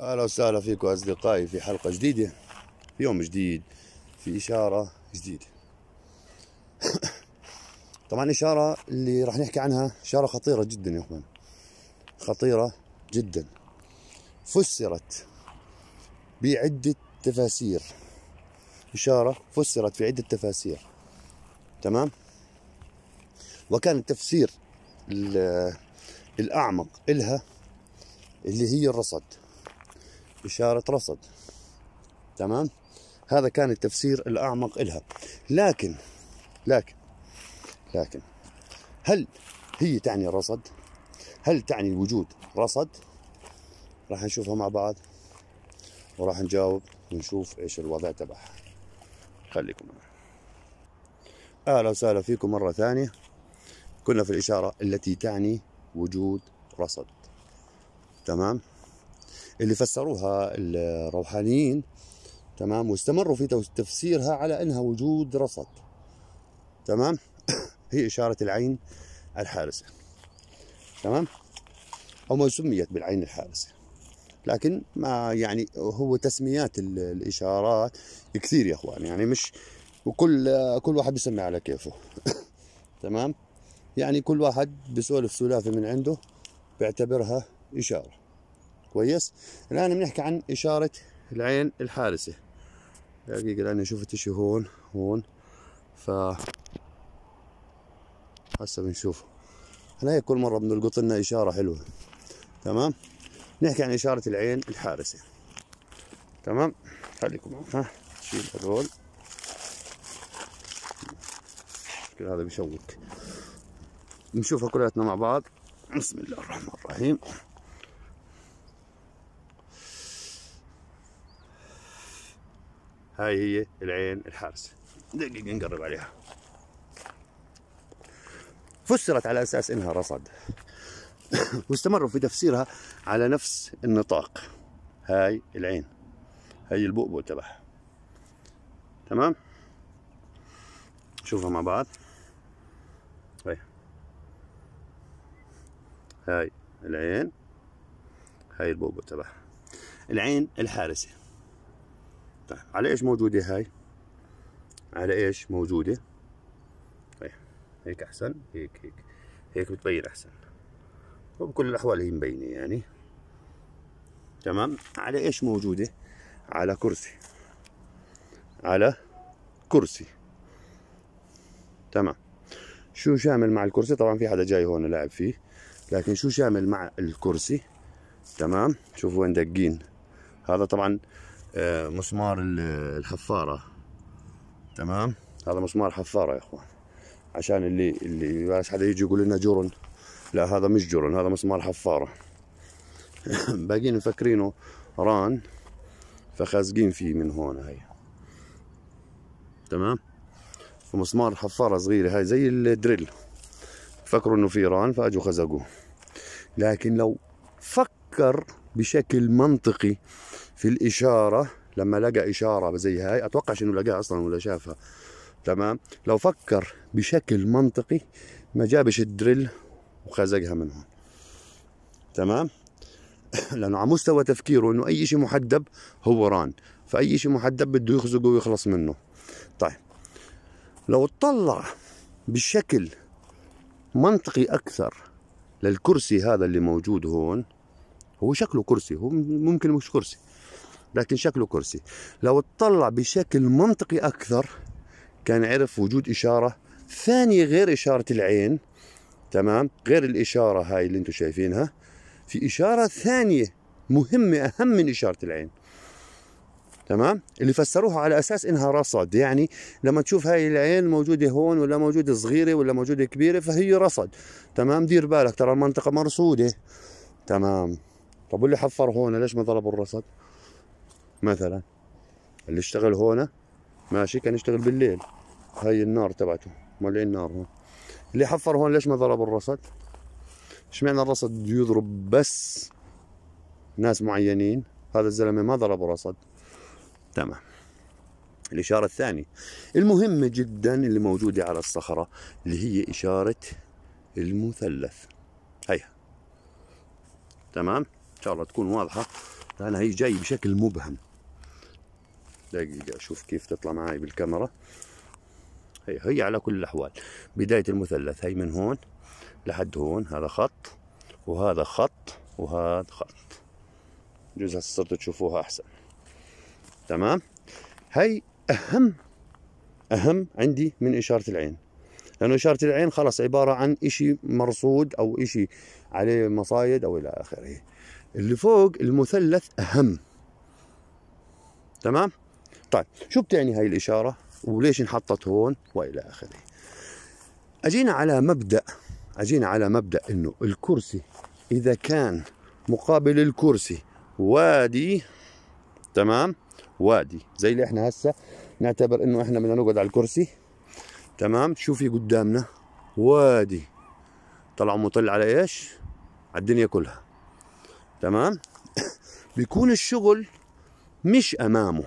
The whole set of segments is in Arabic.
اهلا وسهلا فيكم اصدقائي في حلقه جديده في يوم جديد في اشاره جديده طبعا اشاره اللي راح نحكي عنها اشاره خطيره جدا يا اخوان خطيره جدا فسرت بعده تفاسير اشاره فسرت في عده تفاسير تمام وكان التفسير الاعمق الها اللي هي الرصد إشارة رصد تمام هذا كان التفسير الأعمق إلها لكن لكن لكن هل هي تعني الرصد هل تعني الوجود رصد راح نشوفها مع بعض وراح نجاوب ونشوف ايش الوضع تبعها خليكم معنا اهلا وسهلا فيكم مره ثانيه كنا في الاشاره التي تعني وجود رصد تمام اللي فسروها الروحانيين تمام واستمروا في تفسيرها على انها وجود رصد تمام هي اشاره العين الحارسه تمام او ما سميت بالعين الحارسه لكن ما يعني هو تسميات الاشارات كثير يا اخوان يعني مش وكل كل واحد بيسمي على كيفه تمام يعني كل واحد بيسولف سلافه من عنده بيعتبرها اشاره كويس الان بنحكي عن اشاره العين الحارسه دقيقه لاني شفت شيء هون هون ف هسه بنشوفه هلا هيك كل مره بنلقط لنا اشاره حلوه تمام نحكي عن اشاره العين الحارسه تمام خليكم ها شيل هذول كل هذا بشوك نشوفها كلياتنا مع بعض بسم الله الرحمن الرحيم هاي هي العين الحارسة دقيقة نقرب عليها فسرت على أساس إنها رصد واستمروا في تفسيرها على نفس النطاق هاي العين هاي البؤبؤ تبعها تمام شوفها مع بعض هاي هاي العين هاي البؤبؤ تبعها العين الحارسه طيب على ايش موجوده هاي على ايش موجوده طيب، هيك احسن هيك هيك هيك بتبين احسن وبكل الاحوال هي مبينه يعني تمام على ايش موجوده على كرسي على كرسي تمام شو شامل مع الكرسي طبعا في حدا جاي هون لاعب فيه لكن شو شامل مع الكرسي تمام شوفوا وين دقين هذا طبعا آه، مسمار الحفاره تمام هذا مسمار حفاره يا اخوان عشان اللي اللي بس حدا يجي يقول لنا جرن لا هذا مش جرن هذا مسمار حفاره باقيين مفكرينه ران فخازقين فيه من هون هي تمام فمسمار حفاره صغيره هاي زي الدريل فكروا انه في ران فاجوا خزقوه لكن لو فكر بشكل منطقي في الاشاره لما لقى اشاره زي هاي اتوقع انه لقاها اصلا ولا شافها تمام لو فكر بشكل منطقي ما جابش الدريل وخزقها من هون تمام لانه على مستوى تفكيره انه اي شيء محدب هو ران فاي شيء محدب بده يخزقه ويخلص منه طيب لو اطلع بشكل منطقي اكثر للكرسي هذا اللي موجود هون هو شكله كرسي هو ممكن مش كرسي لكن شكله كرسي لو اطلع بشكل منطقي أكثر كان عرف وجود إشارة ثانية غير إشارة العين تمام غير الإشارة هاي اللي انتم شايفينها في إشارة ثانية مهمة أهم من إشارة العين تمام اللي فسروها على اساس انها رصد يعني لما تشوف هاي العين موجوده هون ولا موجوده صغيره ولا موجوده كبيره فهي رصد تمام دير بالك ترى المنطقه مرصوده تمام طب واللي حفر هون ليش ما ضربوا الرصد مثلا اللي اشتغل هون ماشي كان يشتغل بالليل هاي النار تبعته مولعين نار هون اللي حفر هون ليش ما ضرب الرصد اشمعنى الرصد يضرب بس ناس معينين هذا الزلمه ما ضرب رصد تمام الإشارة الثانية المهمة جدا اللي موجودة على الصخرة اللي هي إشارة المثلث هيا تمام إن شاء الله تكون واضحة لأن هي جاي بشكل مبهم دقيقة أشوف كيف تطلع معي بالكاميرا هي, هي على كل الأحوال بداية المثلث هي من هون لحد هون هذا خط وهذا خط وهذا خط جزء صرتوا تشوفوها أحسن تمام هي أهم أهم عندي من إشارة العين لأنه إشارة العين خلص عبارة عن إشي مرصود أو إشي عليه مصايد أو إلى آخره اللي فوق المثلث أهم تمام طيب شو بتعني هاي الإشارة وليش انحطت هون وإلى آخره أجينا على مبدأ أجينا على مبدأ أنه الكرسي إذا كان مقابل الكرسي وادي تمام وادي زي اللي احنا هسه نعتبر انه احنا بدنا نقعد على الكرسي تمام شو في قدامنا وادي طلع مطل على ايش على الدنيا كلها تمام بيكون الشغل مش امامه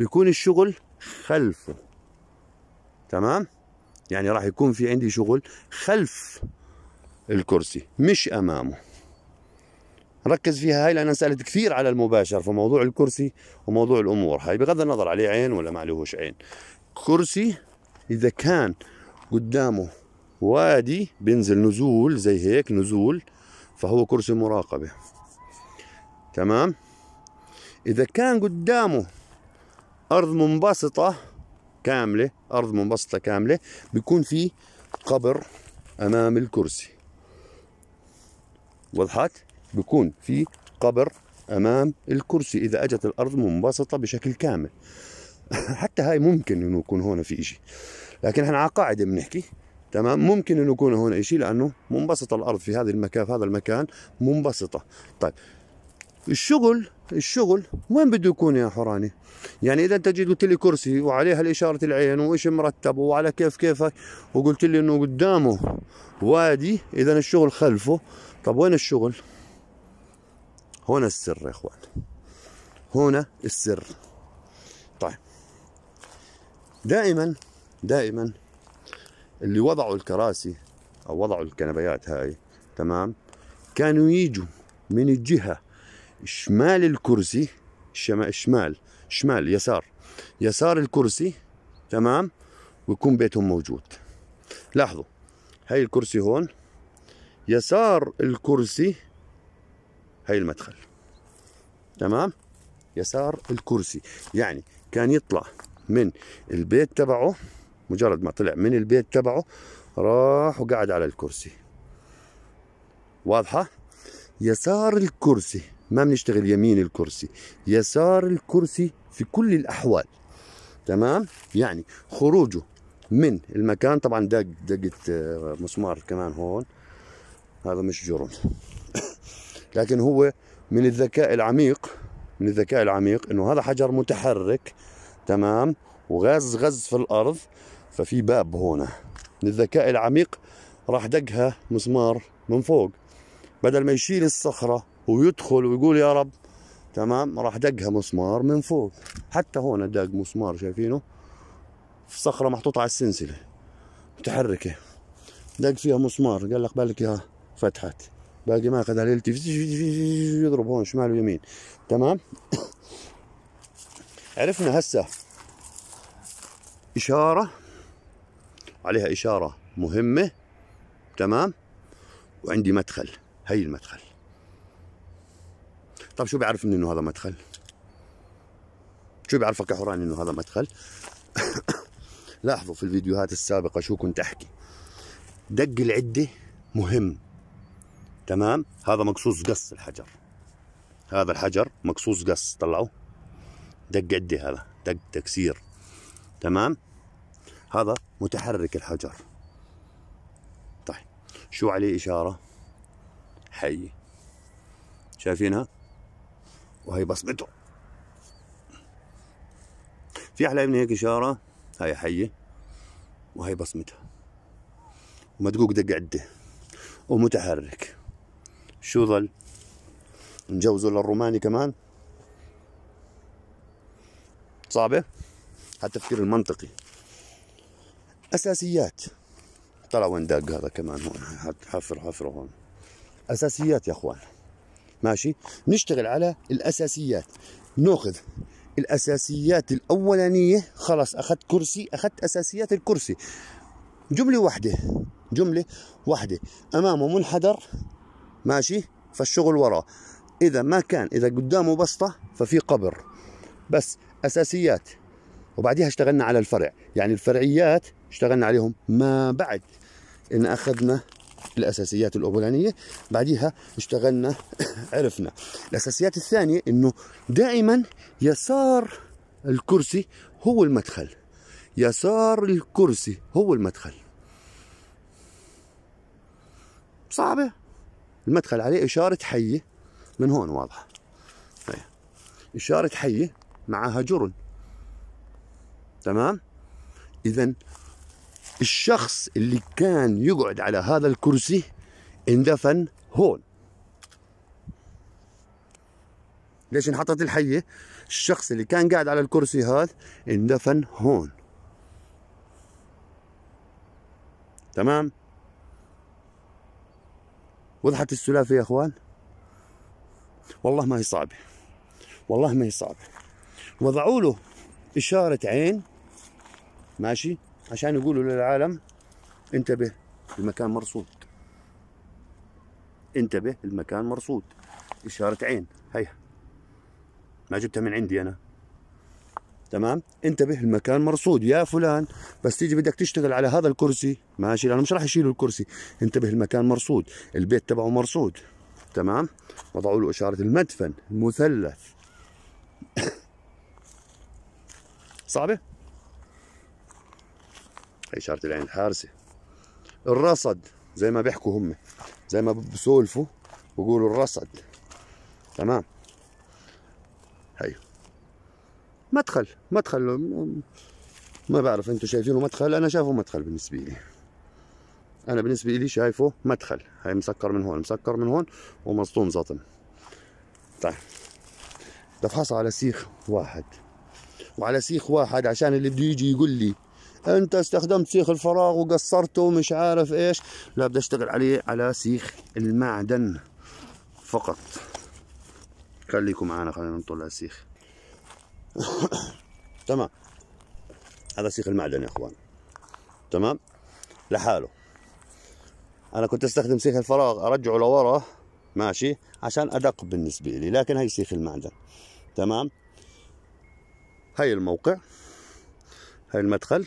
بيكون الشغل خلفه تمام يعني راح يكون في عندي شغل خلف الكرسي مش امامه ركز فيها هاي لان سالت كثير على المباشر في موضوع الكرسي وموضوع الامور هاي بغض النظر عليه عين ولا ما عليهوش عين كرسي اذا كان قدامه وادي بينزل نزول زي هيك نزول فهو كرسي مراقبه تمام اذا كان قدامه أرض منبسطة كاملة أرض منبسطة كاملة بيكون في قبر أمام الكرسي وضحت؟ بيكون في قبر أمام الكرسي إذا أجت الأرض منبسطة بشكل كامل حتى هاي ممكن إنه يكون هون في إشي لكن إحنا على قاعدة بنحكي تمام ممكن انه يكون هون إشي لانه منبسطه الارض في هذا المكان في هذا المكان منبسطه طيب الشغل الشغل وين بده يكون يا حوراني؟ يعني اذا انت جيت قلت لي كرسي وعليها الاشاره العين وايش مرتب وعلى كيف كيفك وقلت لي انه قدامه وادي اذا الشغل خلفه طب وين الشغل؟ هنا السر يا اخوان هنا السر طيب دائما دائما اللي وضعوا الكراسي او وضعوا الكنبيات هاي تمام كانوا يجوا من الجهه شمال الكرسي شمال شمال شمال يسار يسار الكرسي تمام ويكون بيتهم موجود لاحظوا هاي الكرسي هون يسار الكرسي هاي المدخل تمام يسار الكرسي يعني كان يطلع من البيت تبعه مجرد ما طلع من البيت تبعه راح وقعد على الكرسي واضحة يسار الكرسي ما بنشتغل يمين الكرسي يسار الكرسي في كل الأحوال تمام يعني خروجه من المكان طبعا دق دقت آه، مسمار كمان هون هذا مش جرم لكن هو من الذكاء العميق من الذكاء العميق انه هذا حجر متحرك تمام وغاز غز في الارض ففي باب هنا من الذكاء العميق راح دقها مسمار من فوق بدل ما يشيل الصخره ويدخل ويقول يا رب تمام راح دقها مسمار من فوق حتى هون دق مسمار شايفينه في صخره محطوطه على السلسله متحركه دق فيها مسمار قال لك بالك يا فتحت باقي ما عليه ليلتي يضرب هون شمال ويمين تمام عرفنا هسه اشاره عليها اشاره مهمه تمام وعندي مدخل هي المدخل طب شو بيعرفني انه هذا مدخل شو بيعرفك يا حوران انه هذا مدخل لاحظوا في الفيديوهات السابقة شو كنت احكي دق العدة مهم تمام هذا مقصوص قص الحجر هذا الحجر مقصوص قص طلعوا دق عدة هذا دق تكسير تمام هذا متحرك الحجر طيب شو عليه إشارة حية شايفينها وهي بصمته في أحلى من هيك إشارة هاي حية وهي بصمتها ومدقوق دق عدة ومتحرك شو ظل نجوزه للروماني كمان صعبة هالتفكير المنطقي أساسيات طلع وين داق هذا كمان هون حفر حفره هون أساسيات يا أخوان ماشي نشتغل على الاساسيات ناخذ الاساسيات الاولانيه خلاص اخذت كرسي اخذت اساسيات الكرسي جمله واحده جمله واحده امامه منحدر ماشي فالشغل وراه اذا ما كان اذا قدامه بسطه ففي قبر بس اساسيات وبعديها اشتغلنا على الفرع يعني الفرعيات اشتغلنا عليهم ما بعد ان اخذنا الاساسيات الاولانيه بعدها اشتغلنا عرفنا الاساسيات الثانيه انه دائما يسار الكرسي هو المدخل يسار الكرسي هو المدخل صعبه المدخل عليه اشاره حيه من هون واضحه هي. طيب. اشاره حيه معها جرن تمام اذا الشخص اللي كان يقعد على هذا الكرسي اندفن هون ليش انحطت الحية الشخص اللي كان قاعد على الكرسي هذا اندفن هون تمام وضحت السلافة يا اخوان والله ما هي صعبة والله ما هي صعبة وضعوا له إشارة عين ماشي عشان يقولوا للعالم انتبه المكان مرصود انتبه المكان مرصود إشارة عين هيا ما جبتها من عندي أنا تمام انتبه المكان مرصود يا فلان بس تيجي بدك تشتغل على هذا الكرسي ماشي انا مش راح أشيل الكرسي انتبه المكان مرصود البيت تبعه مرصود تمام وضعوا له اشاره المدفن المثلث صعبه هي إشارة العين الحارسة الرصد زي ما بيحكوا هم زي ما بسولفوا بقولوا الرصد تمام هي مدخل مدخل ما بعرف انتم شايفينه مدخل انا شايفه مدخل بالنسبه لي انا بالنسبه لي شايفه مدخل هي مسكر من هون مسكر من هون ومصطوم زطم طيب تفحص على سيخ واحد وعلى سيخ واحد عشان اللي بده يجي يقول لي انت استخدمت سيخ الفراغ وقصرته ومش عارف ايش لا بدي اشتغل عليه على سيخ المعدن فقط خليكم معنا خلينا نطلع السيخ تمام هذا سيخ المعدن يا اخوان تمام لحاله انا كنت استخدم سيخ الفراغ ارجعه لورا ماشي عشان ادق بالنسبه لي لكن هي سيخ المعدن تمام هاي الموقع هاي المدخل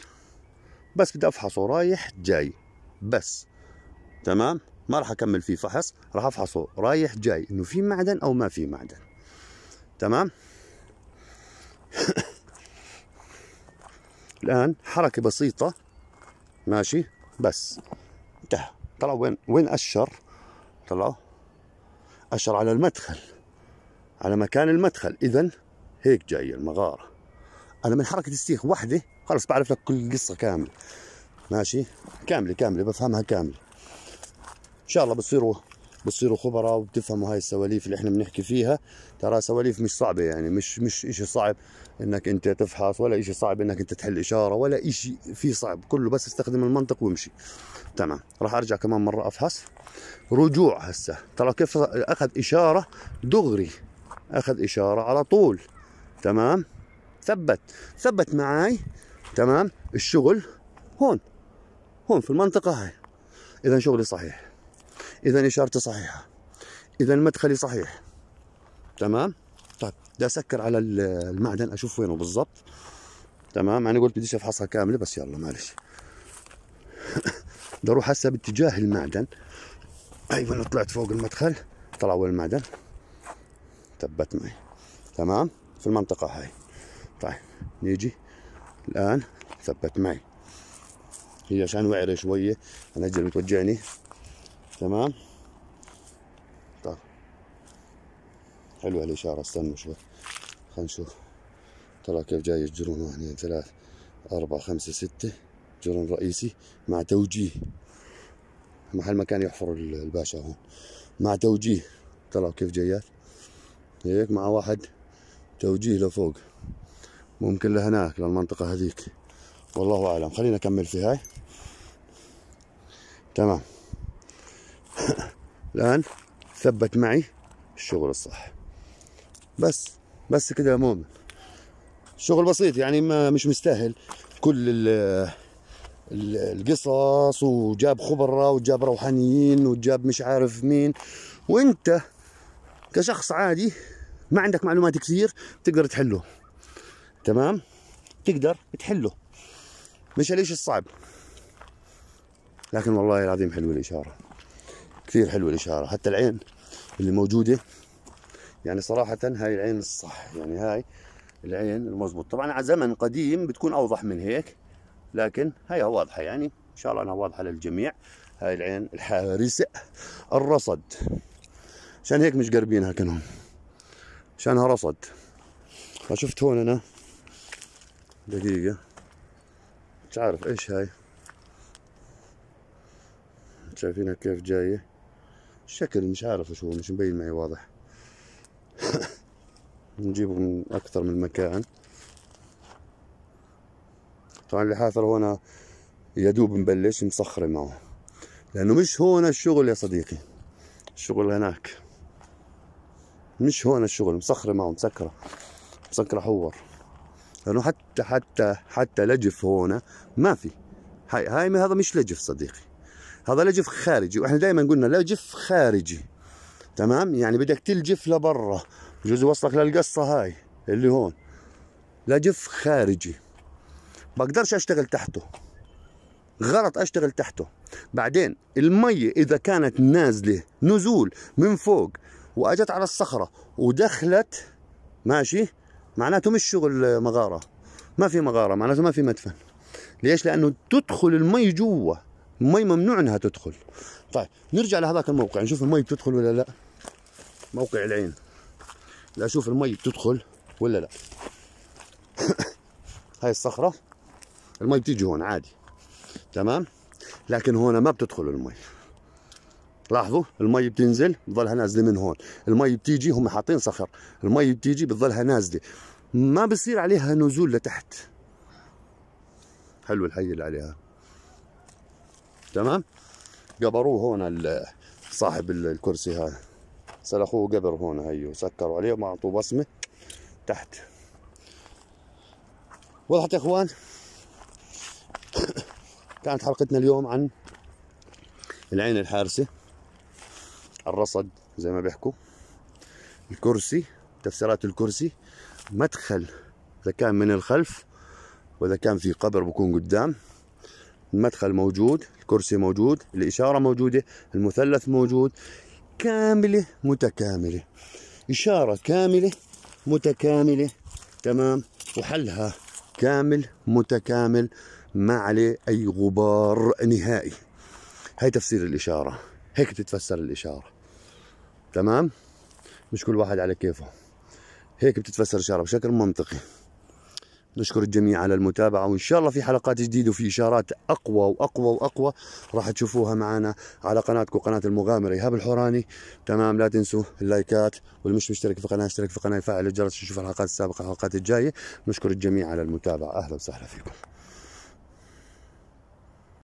بس بدي افحصه رايح جاي بس تمام ما راح اكمل فيه فحص راح افحصه رايح جاي انه في معدن او ما في معدن تمام الان حركه بسيطه ماشي بس انتهى طلع وين وين اشر طلعوا اشر على المدخل على مكان المدخل اذا هيك جاي المغاره انا من حركه السيخ وحده خلص بعرف لك كل قصة كاملة ماشي كاملة كاملة بفهمها كاملة إن شاء الله بتصيروا بتصيروا خبراء وبتفهموا هاي السواليف اللي احنا بنحكي فيها ترى سواليف مش صعبة يعني مش مش اشي صعب انك انت تفحص ولا اشي صعب انك انت تحل اشارة ولا اشي فيه صعب كله بس استخدم المنطق وامشي تمام راح ارجع كمان مرة افحص رجوع هسه ترى كيف اخذ اشارة دغري اخذ اشارة على طول تمام ثبت ثبت معاي تمام الشغل هون هون في المنطقه هاي اذا شغلي صحيح اذا اشارتي صحيحه اذا مدخلي صحيح تمام طيب بدي اسكر على المعدن اشوف وينه بالضبط تمام انا قلت بديش افحصها كامله بس يلا معلش بدي اروح هسا باتجاه المعدن ايوه انا طلعت فوق المدخل طلع وين المعدن ثبت معي تمام في المنطقه هاي طيب نيجي الآن ثبت معي هي عشان وعرة شوية أنا أجل بتوجعني تمام طب حلوة الإشارة استنوا شوي خلينا نشوف ترى كيف جاي الجرون واحد اثنين ثلاث أربعة خمسة ستة جرون رئيسي مع توجيه محل ما كان يحفر الباشا هون مع توجيه طلعوا كيف جايات هيك مع واحد توجيه لفوق ممكن لهناك للمنطقة هذيك والله أعلم خلينا نكمل في هاي تمام الآن ثبت معي الشغل الصح بس بس كده يا مؤمن شغل بسيط يعني ما مش مستاهل كل ال القصص وجاب خبراء وجاب روحانيين وجاب مش عارف مين وانت كشخص عادي ما عندك معلومات كثير تقدر تحله تمام تقدر تحله مش ليش الصعب لكن والله العظيم حلوة الإشارة كثير حلوة الإشارة حتى العين اللي موجودة يعني صراحة هاي العين الصح يعني هاي العين المضبوط طبعا على زمن قديم بتكون أوضح من هيك لكن هاي واضحة يعني إن شاء الله أنها واضحة للجميع هاي العين الحارسة الرصد عشان هيك مش قربينها كانهم عشانها رصد فشفت هون أنا دقيقة مش عارف ايش هاي شايفينها كيف جاية الشكل مش عارف شو مش مبين معي واضح نجيبه من اكثر من مكان طبعا الحاثر هنا يدوب مبلش مسخرة معه لانه مش هون الشغل يا صديقي الشغل هناك مش هون الشغل مسخرة معه مسكرة مسكرة حور لانه حتى حتى حتى لجف هون ما في هاي هاي هذا مش لجف صديقي هذا لجف خارجي واحنا دائما قلنا لجف خارجي تمام يعني بدك تلجف لبرا بجوز وصلك للقصه هاي اللي هون لجف خارجي بقدرش اشتغل تحته غلط اشتغل تحته بعدين المية اذا كانت نازلة نزول من فوق واجت على الصخرة ودخلت ماشي معناته مش شغل مغاره ما في مغاره معناته ما في مدفن ليش لانه تدخل المي جوا المي ممنوع انها تدخل طيب نرجع لهذاك الموقع نشوف المي بتدخل ولا لا موقع العين لاشوف المي بتدخل ولا لا هاي الصخره المي بتيجي هون عادي تمام لكن هون ما بتدخل المي لاحظوا المي بتنزل بتضلها نازله من هون المي بتيجي هم حاطين صخر المي بتيجي بتضلها نازله ما بصير عليها نزول لتحت حلو الحي اللي عليها تمام قبروه هون صاحب الكرسي هذا سلخوه قبر هون هيو سكروا عليه وما اعطوه بصمه تحت وضحت يا اخوان كانت حلقتنا اليوم عن العين الحارسه الرصد زي ما بيحكوا الكرسي تفسيرات الكرسي مدخل إذا كان من الخلف وإذا كان في قبر بكون قدام المدخل موجود الكرسي موجود الإشارة موجودة المثلث موجود كاملة متكاملة إشارة كاملة متكاملة تمام وحلها كامل متكامل ما عليه أي غبار نهائي هاي تفسير الإشارة هيك تتفسر الإشارة تمام مش كل واحد على كيفه هيك بتتفسر الإشارة بشكل منطقي نشكر الجميع على المتابعة وإن شاء الله في حلقات جديدة وفي إشارات أقوى وأقوى وأقوى راح تشوفوها معنا على قناتكم قناة المغامر إيهاب الحوراني تمام لا تنسوا اللايكات واللي مش مشترك في القناة اشترك في القناة يفعل الجرس يشوف الحلقات السابقة الحلقات الجاية نشكر الجميع على المتابعة أهلا وسهلا فيكم